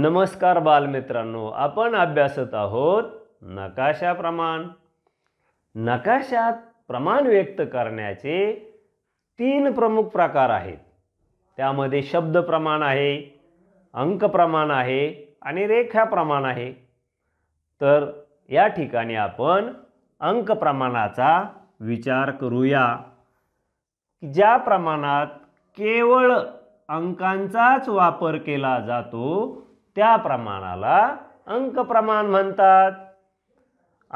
नमस्कार बालमित्रांनो आपण अभ्यासत आहोत नकाशा प्रमाण नकाशात प्रमाण व्यक्त करण्याचे तीन प्रमुख प्रकार आहेत त्यामध्ये शब्द प्रमाण आहे अंक प्रमाण आहे आणि रेखा प्रमाण आहे तर या ठिकाणी आपण अंक प्रमाणाचा विचार करूया ज्या प्रमाणात केवळ अंकांचाच वापर केला जातो त्या प्रमाणाला अंक प्रमाण म्हणतात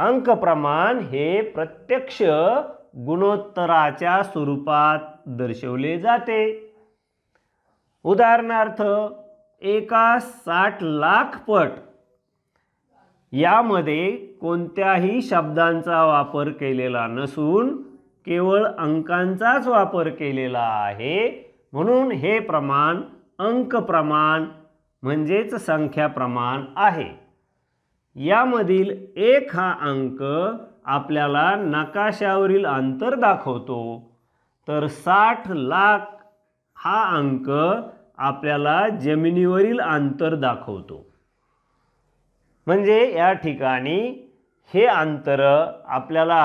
अंक प्रमाण हे प्रत्यक्ष गुणोत्तराच्या स्वरूपात दर्शवले जाते उदाहरणार्थ एका साठ लाख पट यामध्ये कोणत्याही शब्दांचा वापर केलेला नसून केवळ अंकांचाच वापर केलेला आहे म्हणून हे प्रमाण अंक प्रमाण म्हणजेच संख्या प्रमाण आहे यामधील एक हा अंक आपल्याला नकाशावरील अंतर दाखवतो तर साठ लाख हा अंक आपल्याला जमिनीवरील अंतर दाखवतो म्हणजे या ठिकाणी हे अंतर आपल्याला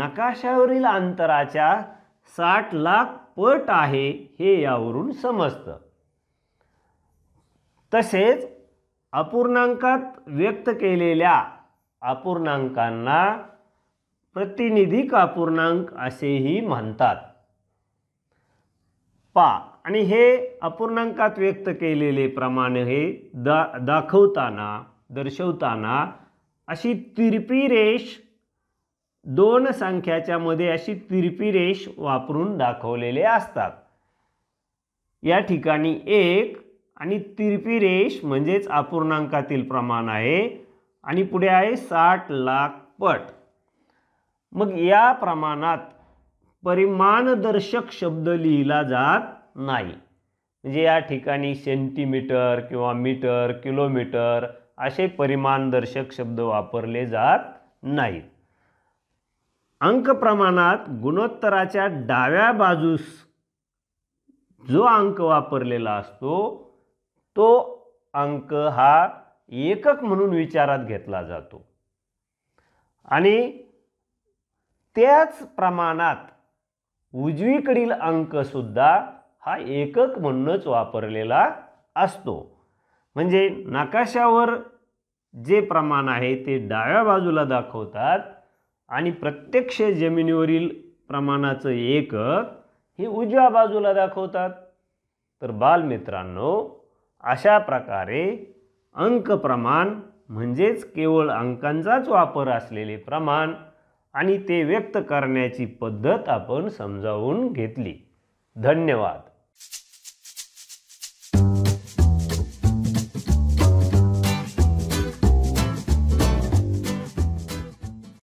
नकाशावरील अंतराच्या साठ लाख पट आहे हे यावरून समजतं तसेच अपूर्णांकात व्यक्त केलेल्या अपूर्णांकांना प्रतिनिधिक अपूर्णांक असेही म्हणतात पा आणि हे अपूर्णांकात व्यक्त केलेले प्रमाण हे दा दाखवताना दर्शवताना अशी तिरपी रेष दोन संख्याच्या मध्ये अशी तिरपी रेष वापरून दाखवलेले असतात या ठिकाणी एक आणि तिरपी रेष म्हणजेच अपूर्णांकातील प्रमाण आहे आणि पुढे आहे साठ लाख पट मग या प्रमाणात परिमाणदर्शक शब्द लिहिला जात नाही म्हणजे या ठिकाणी सेंटीमीटर किंवा मीटर किलोमीटर असे परिमाणदर्शक शब्द वापरले जात नाहीत अंक प्रमाणात गुणोत्तराच्या डाव्या बाजूस जो अंक वापरलेला असतो तो अंक हा एकक म्हणून विचारात घेतला जातो आणि त्याच प्रमाणात उजवीकडील सुद्धा हा एकक म्हणूनच वापरलेला असतो म्हणजे नकाशावर जे प्रमाण आहे ते डाव्या बाजूला दाखवतात आणि प्रत्यक्ष जमिनीवरील प्रमाणाचं एकक हे उजव्या बाजूला दाखवतात तर बालमित्रांनो अशा प्रकारे अंक प्रमाण म्हणजेच केवळ अंकांचाच वापर असलेले प्रमाण आणि ते व्यक्त करण्याची पद्धत आपण समजावून घेतली धन्यवाद